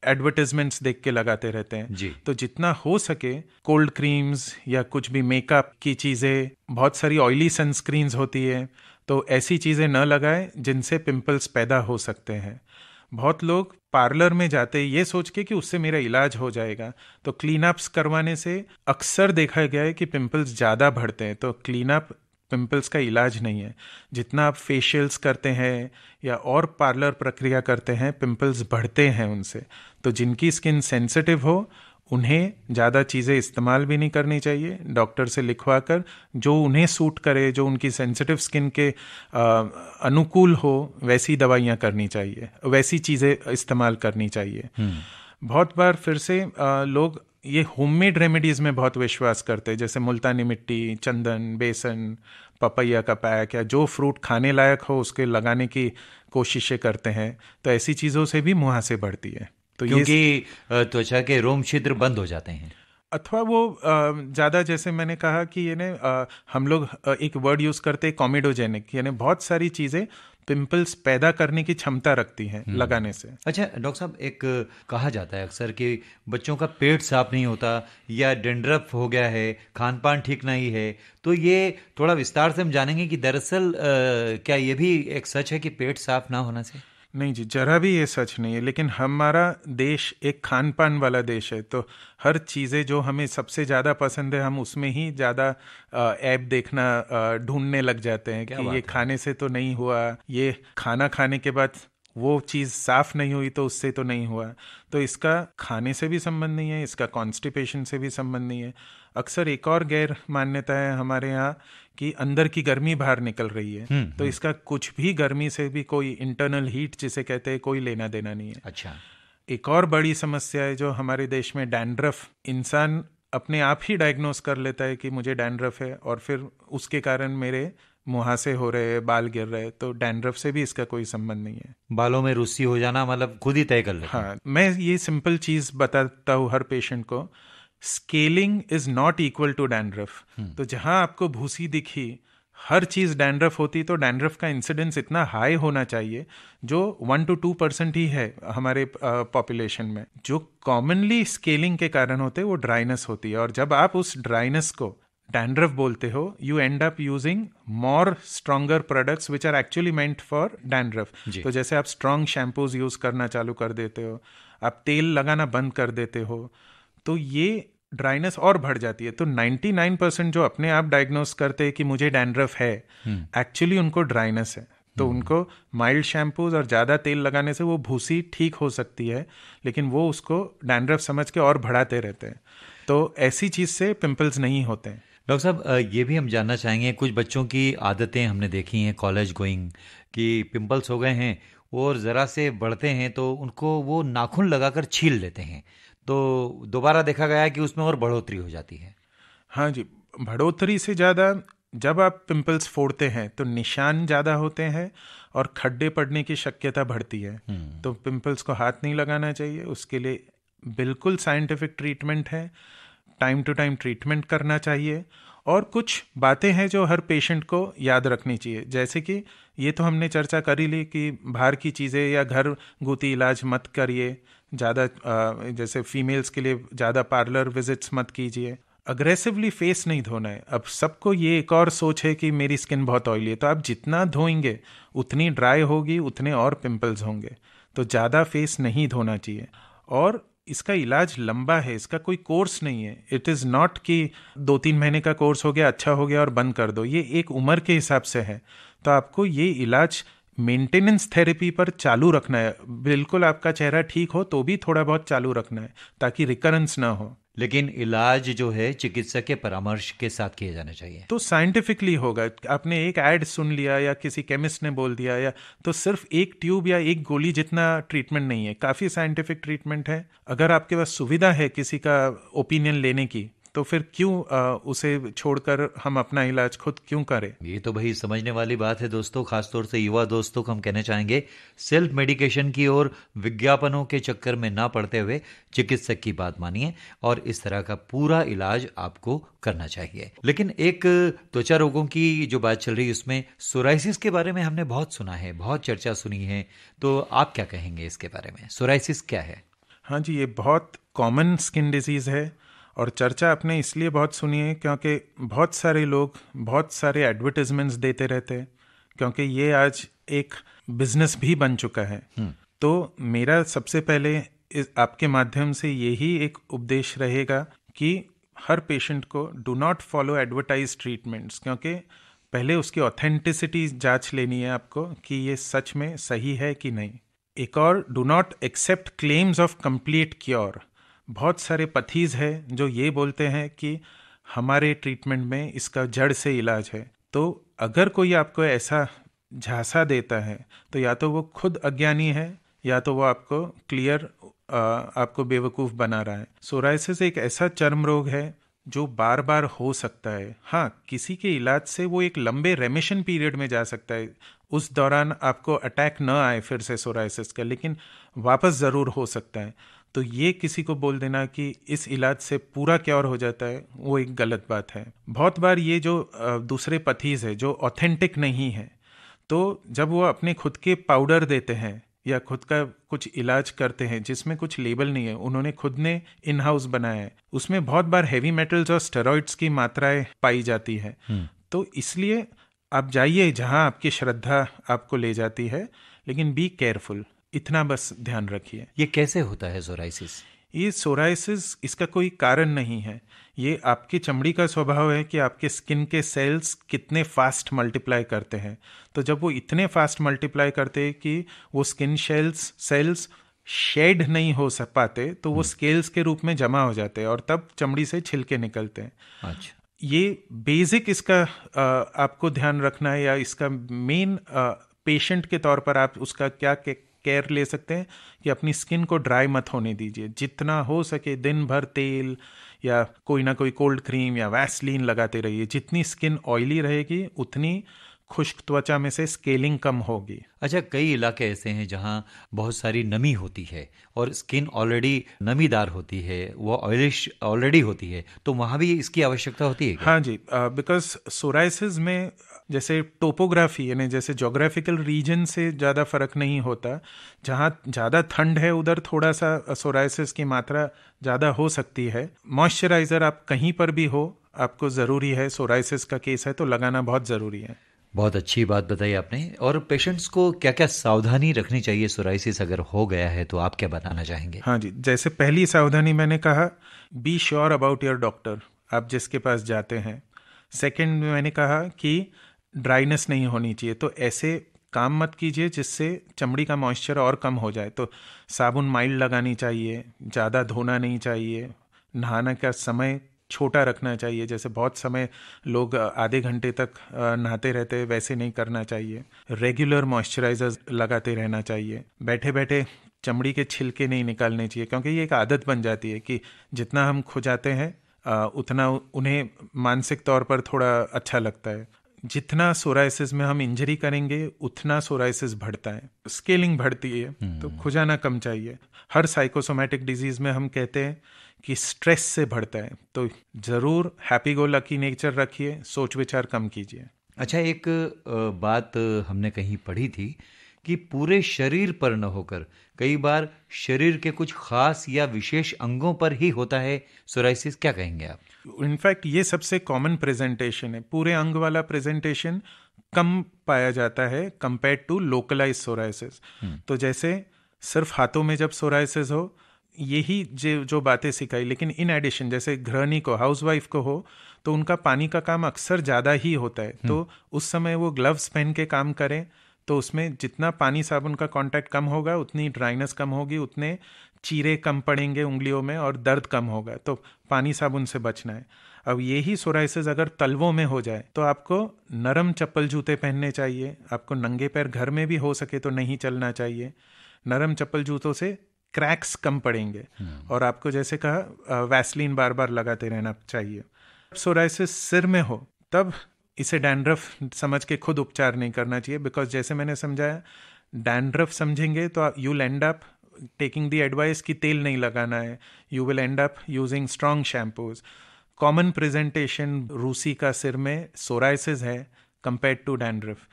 एडवर्टिजमेंट्स देख के लगाते रहते हैं जी तो जितना हो सके कोल्ड क्रीम्स या कुछ भी मेकअप की चीज़ें बहुत सारी ऑयली सनस्क्रीन्स होती है तो ऐसी चीज़ें न लगाएं जिनसे पिंपल्स पैदा हो सकते हैं बहुत लोग पार्लर में जाते ये सोच के कि उससे मेरा इलाज हो जाएगा तो क्लीन अप्स करवाने से अक्सर देखा गया है कि पिंपल्स ज़्यादा बढ़ते हैं तो क्लीन अप पिंपल्स का इलाज नहीं है जितना आप फेशियल्स करते हैं या और पार्लर प्रक्रिया करते हैं पिंपल्स बढ़ते हैं उनसे तो जिनकी स्किन सेंसिटिव हो उन्हें ज़्यादा चीज़ें इस्तेमाल भी नहीं करनी चाहिए डॉक्टर से लिखवा कर जो उन्हें सूट करे जो उनकी सेंसिटिव स्किन के अनुकूल हो वैसी दवाइयाँ करनी चाहिए वैसी चीज़ें इस्तेमाल करनी चाहिए हम्म। बहुत बार फिर से आ, लोग ये होममेड रेमेडीज़ में बहुत विश्वास करते हैं जैसे मुल्तानी मिट्टी चंदन बेसन पपैया का पैक या जो फ्रूट खाने लायक हो उसके लगाने की कोशिशें करते हैं तो ऐसी चीज़ों से भी मुहासे बढ़ती है तो क्योंकि त्वचा के रोम छिद्र बंद हो जाते हैं अथवा वो ज़्यादा जैसे मैंने कहा कि ये ना हम लोग एक वर्ड यूज़ करते हैं कॉमेडोजेनिक यानी बहुत सारी चीज़ें पिंपल्स पैदा करने की क्षमता रखती हैं हम्म। लगाने से अच्छा डॉक्टर साहब एक कहा जाता है अक्सर कि बच्चों का पेट साफ नहीं होता या डेंड्रफ हो गया है खान पान ठीक नहीं है तो ये थोड़ा विस्तार से हम जानेंगे कि दरअसल क्या ये भी एक सच है कि पेट साफ ना होना चाहिए नहीं जी जरा भी ये सच नहीं है लेकिन हमारा देश एक खान पान वाला देश है तो हर चीज़ें जो हमें सबसे ज़्यादा पसंद है हम उसमें ही ज़्यादा ऐप देखना ढूंढने लग जाते हैं कि ये है? खाने से तो नहीं हुआ ये खाना खाने के बाद वो चीज़ साफ़ नहीं हुई तो उससे तो नहीं हुआ तो इसका खाने से भी संबंध नहीं है इसका कॉन्स्टिपेशन से भी संबंध नहीं है अक्सर एक और गैर मान्यता है हमारे यहाँ कि अंदर की गर्मी बाहर निकल रही है हुँ, हम्म, तो हुँ. हम्म। इसका कुछ भी गर्मी से भी कोई इंटरनल हीट जिसे कहते हैं कोई लेना देना नहीं है अच्छा एक और बड़ी समस्या है जो हमारे देश में डैंड्रफ इंसान अपने आप ही डायग्नोस कर लेता है कि मुझे डैंड्रफ है और फिर उसके कारण मेरे मुहासे हो रहे हैं बाल गिर रहे हैं तो डैंड्रफ से भी इसका कोई संबंध नहीं है बालों में रूसी हो जाना मतलब खुद ही तय कर लेते हाँ मैं ये सिंपल चीज़ बताता हूँ हर पेशेंट को scaling is not equal to dandruff hmm. तो जहां आपको भूसी दिखी हर चीज डैंड्रफ होती तो डैंड्रफ का इंसिडेंस इतना हाई होना चाहिए जो वन टू टू परसेंट ही है हमारे पॉपुलेशन में जो कॉमनली स्केलिंग के कारण होते वो ड्राइनेस होती है और जब आप उस ड्राइनेस को डैंड्रफ बोलते हो you end up using more stronger products which are actually meant for dandruff तो जैसे आप स्ट्रॉन्ग शैम्पूज यूज करना चालू कर देते हो आप तेल लगाना बंद कर देते हो तो ये ड्राइनेस और बढ़ जाती है तो 99 परसेंट जो अपने आप डायग्नोस करते हैं कि मुझे डैंड्रफ है एक्चुअली हम्म। उनको ड्राइनेस है तो हम्म। उनको माइल्ड शैम्पूज और ज़्यादा तेल लगाने से वो भूसी ठीक हो सकती है लेकिन वो उसको डैंड्रफ समझ के और बढ़ाते रहते हैं तो ऐसी चीज़ से पिंपल्स नहीं होते हैं डॉक्टर साहब ये भी हम जानना चाहेंगे कुछ बच्चों की आदतें हमने देखी हैं कॉलेज गोइंग कि पिंपल्स हो गए हैं और ज़रा से बढ़ते हैं तो उनको वो नाखून लगाकर छील लेते हैं तो दोबारा देखा गया है कि उसमें और बढ़ोतरी हो जाती है हाँ जी बढ़ोतरी से ज़्यादा जब आप पिंपल्स फोड़ते हैं तो निशान ज़्यादा होते हैं और खड्डे पड़ने की शक्यता बढ़ती है हम्म। तो पिंपल्स को हाथ नहीं लगाना चाहिए उसके लिए बिल्कुल साइंटिफिक ट्रीटमेंट है टाइम टू टाइम ट्रीटमेंट करना चाहिए और कुछ बातें हैं जो हर पेशेंट को याद रखनी चाहिए जैसे कि ये तो हमने चर्चा कर ही ली कि बाहर की चीज़ें या घर गूती इलाज मत करिए ज़्यादा जैसे फीमेल्स के लिए ज़्यादा पार्लर विजिट्स मत कीजिए अग्रेसिवली फेस नहीं धोना है अब सबको ये एक और सोच है कि मेरी स्किन बहुत ऑयली है तो आप जितना धोएंगे उतनी ड्राई होगी उतने और पिंपल्स होंगे तो ज़्यादा फेस नहीं धोना चाहिए और इसका इलाज लंबा है इसका कोई कोर्स नहीं है इट इज़ नॉट कि दो तीन महीने का कोर्स हो गया अच्छा हो गया और बंद कर दो ये एक उम्र के हिसाब से है तो आपको ये इलाज मेंटेनेंस थेरेपी पर चालू रखना है बिल्कुल आपका चेहरा ठीक हो तो भी थोड़ा बहुत चालू रखना है ताकि रिकरेंस ना हो लेकिन इलाज जो है चिकित्सक के परामर्श के साथ किया जाना चाहिए तो साइंटिफिकली होगा आपने एक एड सुन लिया या किसी केमिस्ट ने बोल दिया या तो सिर्फ एक ट्यूब या एक गोली जितना ट्रीटमेंट नहीं है काफ़ी साइंटिफिक ट्रीटमेंट है अगर आपके पास सुविधा है किसी का ओपिनियन लेने की तो फिर क्यों उसे छोड़कर हम अपना इलाज खुद क्यों करें ये तो भाई समझने वाली बात है दोस्तों खासतौर से युवा दोस्तों को हम कहना चाहेंगे सेल्फ मेडिकेशन की ओर विज्ञापनों के चक्कर में ना पड़ते हुए चिकित्सक की बात मानिए और इस तरह का पूरा इलाज आपको करना चाहिए लेकिन एक त्वचा रोगों की जो बात चल रही है उसमें सोराइसिस के बारे में हमने बहुत सुना है बहुत चर्चा सुनी है तो आप क्या कहेंगे इसके बारे में सोराइसिस क्या है हाँ जी ये बहुत कॉमन स्किन डिजीज है और चर्चा आपने इसलिए बहुत सुनी है क्योंकि बहुत सारे लोग बहुत सारे एडवर्टिजमेंट्स देते रहते हैं क्योंकि ये आज एक बिजनेस भी बन चुका है हम्म। तो मेरा सबसे पहले इस आपके माध्यम से यही एक उपदेश रहेगा कि हर पेशेंट को do not follow advertise treatments क्योंकि पहले उसकी ऑथेंटिसिटी जांच लेनी है आपको कि ये सच में सही है कि नहीं एक और do not accept claims of complete cure बहुत सारे पथीज है जो ये बोलते हैं कि हमारे ट्रीटमेंट में इसका जड़ से इलाज है तो अगर कोई आपको ऐसा झांसा देता है तो या तो वो खुद अज्ञानी है या तो वो आपको क्लियर आपको बेवकूफ़ बना रहा है सोराइसिस एक ऐसा चर्म रोग है जो बार बार हो सकता है हाँ किसी के इलाज से वो एक लंबे रेमिशन पीरियड में जा सकता है उस दौरान आपको अटैक न आए फिर से सोराइसिस का लेकिन वापस ज़रूर हो सकता है तो ये किसी को बोल देना कि इस इलाज से पूरा क्योर हो जाता है वो एक गलत बात है बहुत बार ये जो दूसरे पथीज है जो ऑथेंटिक नहीं है तो जब वो अपने खुद के पाउडर देते हैं या खुद का कुछ इलाज करते हैं जिसमें कुछ लेबल नहीं है उन्होंने खुद ने इन हाउस बनाया है उसमें बहुत बार हैवी मेटल्स और स्टेरॉइड्स की मात्राएं पाई जाती है हम्म। तो इसलिए आप जाइए जहां आपकी श्रद्धा आपको ले जाती है लेकिन बी केयरफुल इतना बस ध्यान रखिए ये कैसे होता है सोराइसिस ये सोराइसिस इसका कोई कारण नहीं है ये आपकी चमड़ी का स्वभाव है कि आपके स्किन के सेल्स कितने फास्ट मल्टीप्लाई करते हैं तो जब वो इतने फास्ट मल्टीप्लाई करते हैं कि वो स्किन सेल्स सेल्स शेड नहीं हो सक पाते तो वो हम्म। स्केल्स के रूप में जमा हो जाते हैं और तब चमड़ी से छिलके निकलते हैं अच्छा। ये बेसिक इसका आपको ध्यान रखना है या इसका मेन पेशेंट के तौर पर आप उसका क्या केयर ले सकते हैं कि अपनी स्किन को ड्राई मत होने दीजिए जितना हो सके दिन भर तेल या कोई ना कोई कोल्ड क्रीम या वैसलीन लगाते रहिए जितनी स्किन ऑयली रहेगी उतनी खुश्क त्वचा में से स्केलिंग कम होगी अच्छा कई इलाके ऐसे हैं जहाँ बहुत सारी नमी होती है और स्किन ऑलरेडी नमीदार होती है वो ऑयलिश ऑलरेडी होती है तो वहाँ भी इसकी आवश्यकता होती है क्या? हाँ जी बिकॉज सोराइसिस में जैसे टोपोग्राफी यानी जैसे जोग्राफिकल रीजन से ज़्यादा फ़र्क नहीं होता जहाँ ज़्यादा ठंड है उधर थोड़ा सा सोराइसिस की मात्रा ज़्यादा हो सकती है मॉइस्चराइज़र आप कहीं पर भी हो आपको ज़रूरी है सोराइसिस का केस है तो लगाना बहुत ज़रूरी है बहुत अच्छी बात बताई आपने और पेशेंट्स को क्या क्या सावधानी रखनी चाहिए सोराइसिस अगर हो गया है तो आप क्या बताना चाहेंगे हाँ जी जैसे पहली सावधानी मैंने कहा be sure about your doctor आप जिसके पास जाते हैं सेकेंड मैंने कहा कि ड्राइनेस नहीं होनी चाहिए तो ऐसे काम मत कीजिए जिससे चमड़ी का मॉइस्चर और कम हो जाए तो साबुन माइल्ड लगानी चाहिए ज़्यादा धोना नहीं चाहिए नहाने का समय छोटा रखना चाहिए जैसे बहुत समय लोग आधे घंटे तक नहाते रहते हैं वैसे नहीं करना चाहिए रेगुलर मॉइस्चराइजर लगाते रहना चाहिए बैठे बैठे चमड़ी के छिलके नहीं निकालने चाहिए क्योंकि ये एक आदत बन जाती है कि जितना हम खुजाते हैं उतना उन्हें मानसिक तौर पर थोड़ा अच्छा लगता है जितना सोराइसिस में हम इंजरी करेंगे उतना सोराइसिस बढ़ता है स्केलिंग बढ़ती है तो हम्म। खुजाना कम चाहिए हर साइकोसोमेटिक डिजीज में हम कहते हैं कि स्ट्रेस से बढ़ता है तो ज़रूर हैप्पी गो लकी नेचर रखिए सोच विचार कम कीजिए अच्छा एक बात हमने कहीं पढ़ी थी कि पूरे शरीर पर न होकर कई बार शरीर के कुछ खास या विशेष अंगों पर ही होता है सोराइसिस क्या कहेंगे आप इनफैक्ट ये सबसे कॉमन प्रेजेंटेशन है पूरे अंग वाला प्रेजेंटेशन कम पाया जाता है कंपेयर टू लोकलाइज सोराइसिस तो जैसे सिर्फ हाथों में जब सोराइसिस हो यही जो जो बातें सिखाई लेकिन इन एडिशन जैसे गृहणी को हाउसवाइफ को हो तो उनका पानी का काम अक्सर ज़्यादा ही होता है हम्म। तो उस समय वो ग्लव्स पहन के काम करें तो उसमें जितना पानी साबुन का कांटेक्ट कम होगा उतनी ड्राइनेस कम होगी उतने चीरे कम पड़ेंगे उंगलियों में और दर्द कम होगा तो पानी साबुन से बचना है अब यही सोराइसिस अगर तलवों में हो जाए तो आपको नरम चप्पल जूते पहनने चाहिए आपको नंगे पैर घर में भी हो सके तो नहीं चलना चाहिए नरम चप्पल जूतों से क्रैक्स कम पड़ेंगे हम्म। और आपको जैसे कहा वैसलिन बार बार लगाते रहना चाहिए सोराइसिस सिर में हो तब इसे डैंड्रफ समझ के खुद उपचार नहीं करना चाहिए बिकॉज जैसे मैंने समझाया डैंड्रफ समझेंगे तो you land up taking the advice कि तेल नहीं लगाना है you will end up using strong shampoos common presentation रूसी का सिर में सोराइसिस है कंपेयर टू डैंड्रफ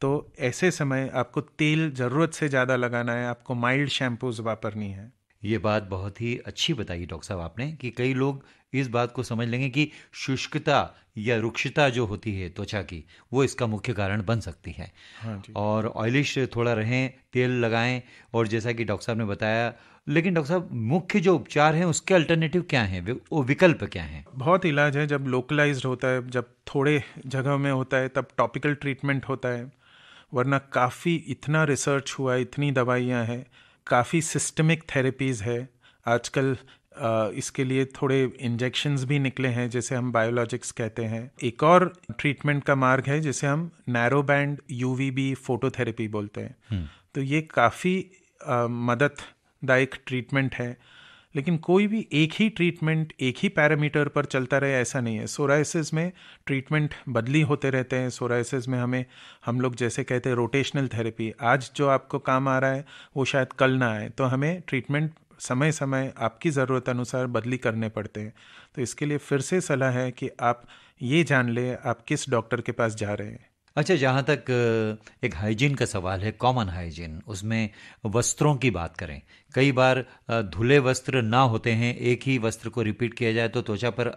तो ऐसे समय आपको तेल ज़रूरत से ज़्यादा लगाना है आपको माइल्ड शैम्पूज वापरनी है ये बात बहुत ही अच्छी बताई डॉक्टर साहब आपने कि कई लोग इस बात को समझ लेंगे कि शुष्कता या रुक्षता जो होती है त्वचा की वो इसका मुख्य कारण बन सकती है हाँ और ऑयलिश थोड़ा रहें तेल लगाएं और जैसा कि डॉक्टर साहब ने बताया लेकिन डॉक्टर साहब मुख्य जो उपचार हैं उसके अल्टरनेटिव क्या हैं वो विकल्प क्या हैं बहुत इलाज है जब लोकलाइज्ड होता है जब थोड़े जगह में होता है तब टॉपिकल ट्रीटमेंट होता है वरना काफ़ी इतना रिसर्च हुआ है इतनी दवाइयाँ हैं काफ़ी सिस्टमिक थेरेपीज़ है आजकल इसके लिए थोड़े इंजेक्शन्स भी निकले हैं जैसे हम बायोलॉजिक्स कहते हैं एक और ट्रीटमेंट का मार्ग है जिसे हम नैरो बैंड यू फोटोथेरेपी बोलते हैं हम्म। तो ये काफ़ी मदददायक ट्रीटमेंट है लेकिन कोई भी एक ही ट्रीटमेंट एक ही पैरामीटर पर चलता रहे ऐसा नहीं है सोराइसिस में ट्रीटमेंट बदली होते रहते हैं सोराइसिस में हमें हम लोग जैसे कहते हैं रोटेशनल थेरेपी आज जो आपको काम आ रहा है वो शायद कल ना आए तो हमें ट्रीटमेंट समय समय आपकी ज़रूरत अनुसार बदली करने पड़ते हैं तो इसके लिए फिर से सलाह है कि आप ये जान लें आप किस डॉक्टर के पास जा रहे हैं अच्छा जहाँ तक एक हाइजीन का सवाल है कॉमन हाइजीन उसमें वस्त्रों की बात करें कई बार धुले वस्त्र ना होते हैं एक ही वस्त्र को रिपीट किया जाए तो त्वचा पर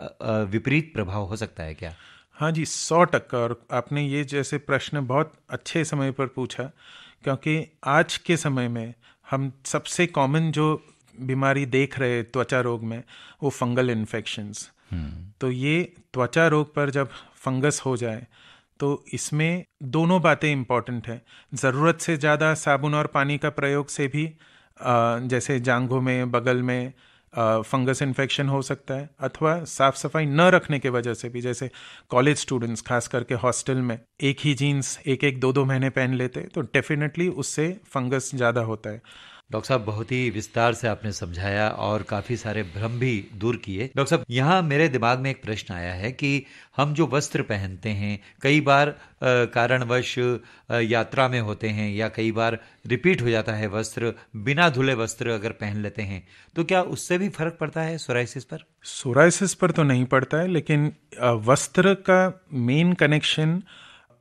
विपरीत प्रभाव हो सकता है क्या हाँ जी सौ टक्का और आपने ये जैसे प्रश्न बहुत अच्छे समय पर पूछा क्योंकि आज के समय में हम सबसे कॉमन जो बीमारी देख रहे त्वचा रोग में वो फंगल इन्फेक्शंस हम्म। तो ये त्वचा रोग पर जब फंगस हो जाए तो इसमें दोनों बातें इम्पॉर्टेंट है ज़रूरत से ज़्यादा साबुन और पानी का प्रयोग से भी जैसे जांघों में बगल में फंगस इन्फेक्शन हो सकता है अथवा साफ सफाई न रखने के वजह से भी जैसे कॉलेज स्टूडेंट्स खास करके हॉस्टल में एक ही जीन्स एक एक दो दो महीने पहन लेते तो डेफिनेटली उससे फंगस ज़्यादा होता है डॉक्टर साहब बहुत ही विस्तार से आपने समझाया और काफी सारे भ्रम भी दूर किए डॉक्टर साहब यहाँ मेरे दिमाग में एक प्रश्न आया है कि हम जो वस्त्र पहनते हैं कई बार कारणवश यात्रा में होते हैं या कई बार रिपीट हो जाता है वस्त्र बिना धुले वस्त्र अगर पहन लेते हैं तो क्या उससे भी फर्क पड़ता है सोराइसिस पर सोराइसिस पर तो नहीं पड़ता है लेकिन वस्त्र का मेन कनेक्शन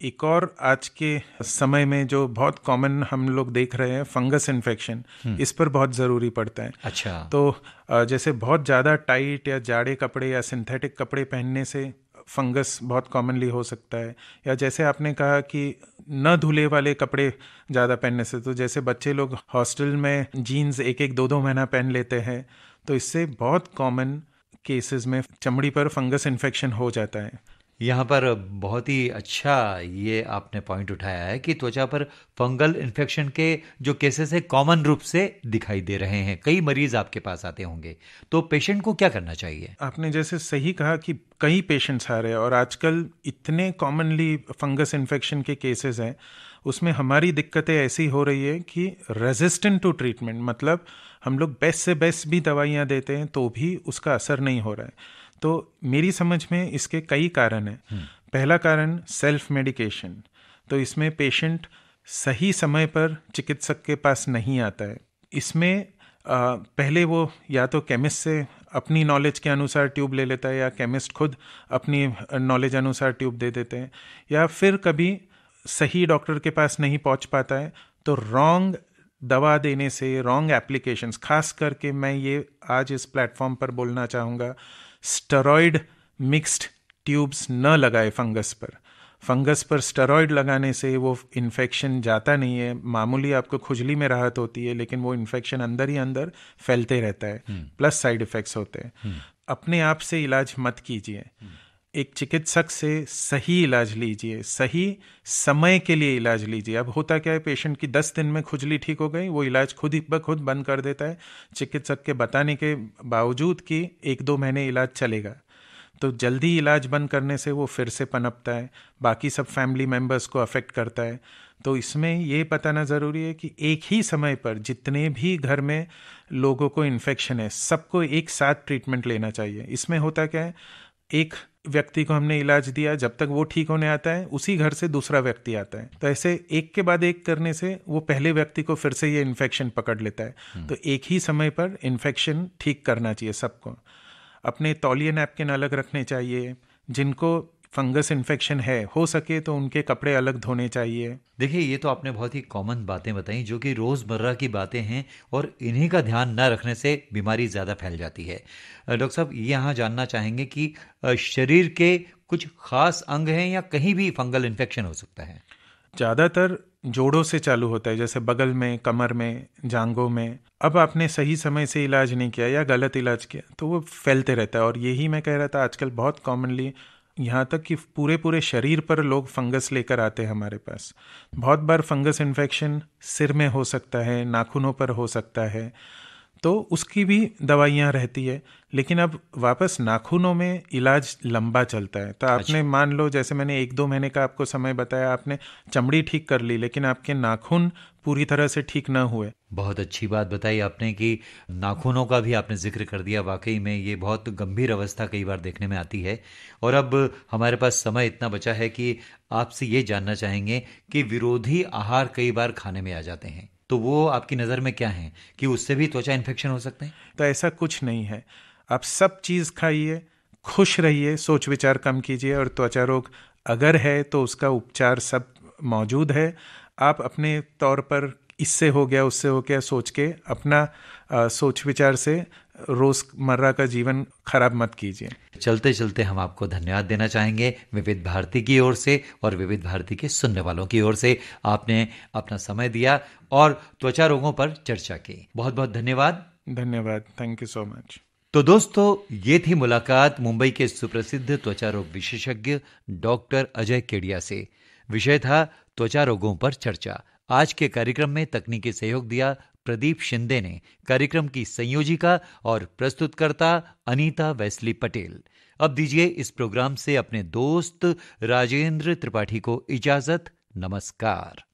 एक और आज के समय में जो बहुत कॉमन हम लोग देख रहे हैं फंगस इन्फेक्शन हम्म। इस पर बहुत ज़रूरी पड़ता है अच्छा तो जैसे बहुत ज़्यादा टाइट या जाड़े कपड़े या सिंथेटिक कपड़े पहनने से फंगस बहुत कॉमनली हो सकता है या जैसे आपने कहा कि न धुले वाले कपड़े ज़्यादा पहनने से तो जैसे बच्चे लोग हॉस्टल में जीन्स एक एक दो दो महीना पहन लेते हैं तो इससे बहुत कॉमन केसेस में चमड़ी पर फंगस इन्फेक्शन हो जाता है यहाँ पर बहुत ही अच्छा ये आपने पॉइंट उठाया है कि त्वचा पर फंगल इन्फेक्शन के जो केसेस है कॉमन रूप से दिखाई दे रहे हैं कई मरीज आपके पास आते होंगे तो पेशेंट को क्या करना चाहिए आपने जैसे सही कहा कि कई पेशेंट्स आ रहे हैं और आजकल इतने कॉमनली फंगस इन्फेक्शन के केसेस हैं उसमें हमारी दिक्कतें ऐसी हो रही है कि रेजिस्टेंट टू ट्रीटमेंट मतलब हम लोग बेस्ट से बेस्ट भी दवाइयाँ देते हैं तो भी उसका असर नहीं हो रहा है तो मेरी समझ में इसके कई कारण हैं हम्म। पहला कारण सेल्फ मेडिकेशन तो इसमें पेशेंट सही समय पर चिकित्सक के पास नहीं आता है इसमें आ, पहले वो या तो केमिस्ट से अपनी नॉलेज के अनुसार ट्यूब ले लेता है या केमिस्ट खुद अपनी नॉलेज अनुसार ट्यूब दे देते हैं या फिर कभी सही डॉक्टर के पास नहीं पहुंच पाता है तो रॉन्ग दवा देने से रॉन्ग एप्लीकेशंस खास करके मैं ये आज इस प्लेटफॉर्म पर बोलना चाहूँगा स्टेरॉइड मिक्स्ड ट्यूब्स न लगाए फंगस पर फंगस पर स्टेरॉइड लगाने से वो इन्फेक्शन जाता नहीं है मामूली आपको खुजली में राहत होती है लेकिन वो इन्फेक्शन अंदर ही अंदर फैलते रहता है प्लस साइड इफ़ेक्ट्स होते हैं हम्म। अपने आप से इलाज मत कीजिए हम्म। एक चिकित्सक से सही इलाज लीजिए सही समय के लिए इलाज लीजिए अब होता क्या है पेशेंट की दस दिन में खुजली ठीक हो गई वो इलाज खुद ही ब खुद बंद कर देता है चिकित्सक के बताने के बावजूद कि एक दो महीने इलाज चलेगा तो जल्दी इलाज बंद करने से वो फिर से पनपता है बाकी सब फैमिली मेम्बर्स को अफेक्ट करता है तो इसमें ये बताना ज़रूरी है कि एक ही समय पर जितने भी घर में लोगों को इन्फेक्शन है सबको एक साथ ट्रीटमेंट लेना चाहिए इसमें होता क्या है एक व्यक्ति को हमने इलाज दिया जब तक वो ठीक होने आता है उसी घर से दूसरा व्यक्ति आता है तो ऐसे एक के बाद एक करने से वो पहले व्यक्ति को फिर से ये इन्फेक्शन पकड़ लेता है हम्म। तो एक ही समय पर इन्फेक्शन ठीक करना चाहिए सबको अपने तौलिया नैपकिन अलग रखने चाहिए जिनको फंगस इन्फेक्शन है हो सके तो उनके कपड़े अलग धोने चाहिए देखिए ये तो आपने बहुत ही कॉमन बातें बताई जो कि रोज़मर्रा की बातें हैं और इन्हीं का ध्यान न रखने से बीमारी ज़्यादा फैल जाती है डॉक्टर साहब ये यहाँ जानना चाहेंगे कि शरीर के कुछ खास अंग हैं या कहीं भी फंगल इन्फेक्शन हो सकता है ज़्यादातर जोड़ों से चालू होता है जैसे बगल में कमर में जांगों में अब आपने सही समय से इलाज नहीं किया या गलत इलाज किया तो वो फैलते रहता है और यही मैं कह रहा था आजकल बहुत कॉमनली यहाँ तक कि पूरे पूरे शरीर पर लोग फंगस लेकर आते हैं हमारे पास बहुत बार फंगस इन्फेक्शन सिर में हो सकता है नाखूनों पर हो सकता है तो उसकी भी दवाइयाँ रहती है लेकिन अब वापस नाखूनों में इलाज लंबा चलता है तो आपने अच्छा। मान लो जैसे मैंने एक दो महीने का आपको समय बताया आपने चमड़ी ठीक कर ली लेकिन आपके नाखून पूरी तरह से ठीक ना हुए बहुत अच्छी बात बताई आपने कि नाखूनों का भी आपने जिक्र कर दिया वाकई में ये बहुत गंभीर अवस्था कई बार देखने में आती है और अब हमारे पास समय इतना बचा है कि आपसे ये जानना चाहेंगे कि विरोधी आहार कई बार खाने में आ जाते हैं तो वो आपकी नज़र में क्या है कि उससे भी त्वचा इन्फेक्शन हो सकते हैं तो ऐसा कुछ नहीं है आप सब चीज़ खाइए खुश रहिए सोच विचार कम कीजिए और त्वचा रोग अगर है तो उसका उपचार सब मौजूद है आप अपने तौर पर इससे हो गया उससे हो गया सोच के अपना आ, सोच विचार से रोजमर्रा का जीवन खराब मत कीजिए चलते चलते हम आपको धन्यवाद देना चाहेंगे विविध भारती की ओर से और विविध भारती के सुनने वालों की ओर से आपने अपना समय दिया और त्वचा रोगों पर चर्चा की बहुत बहुत धन्यवाद धन्यवाद थैंक यू सो मच तो दोस्तों ये थी मुलाकात मुंबई के सुप्रसिद्ध त्वचा रोग विशेषज्ञ डॉक्टर अजय केडिया से विषय था त्वचा रोगों पर चर्चा आज के कार्यक्रम में तकनीकी सहयोग दिया प्रदीप शिंदे ने कार्यक्रम की संयोजिका और प्रस्तुतकर्ता अनीता वैसली पटेल अब दीजिए इस प्रोग्राम से अपने दोस्त राजेंद्र त्रिपाठी को इजाजत नमस्कार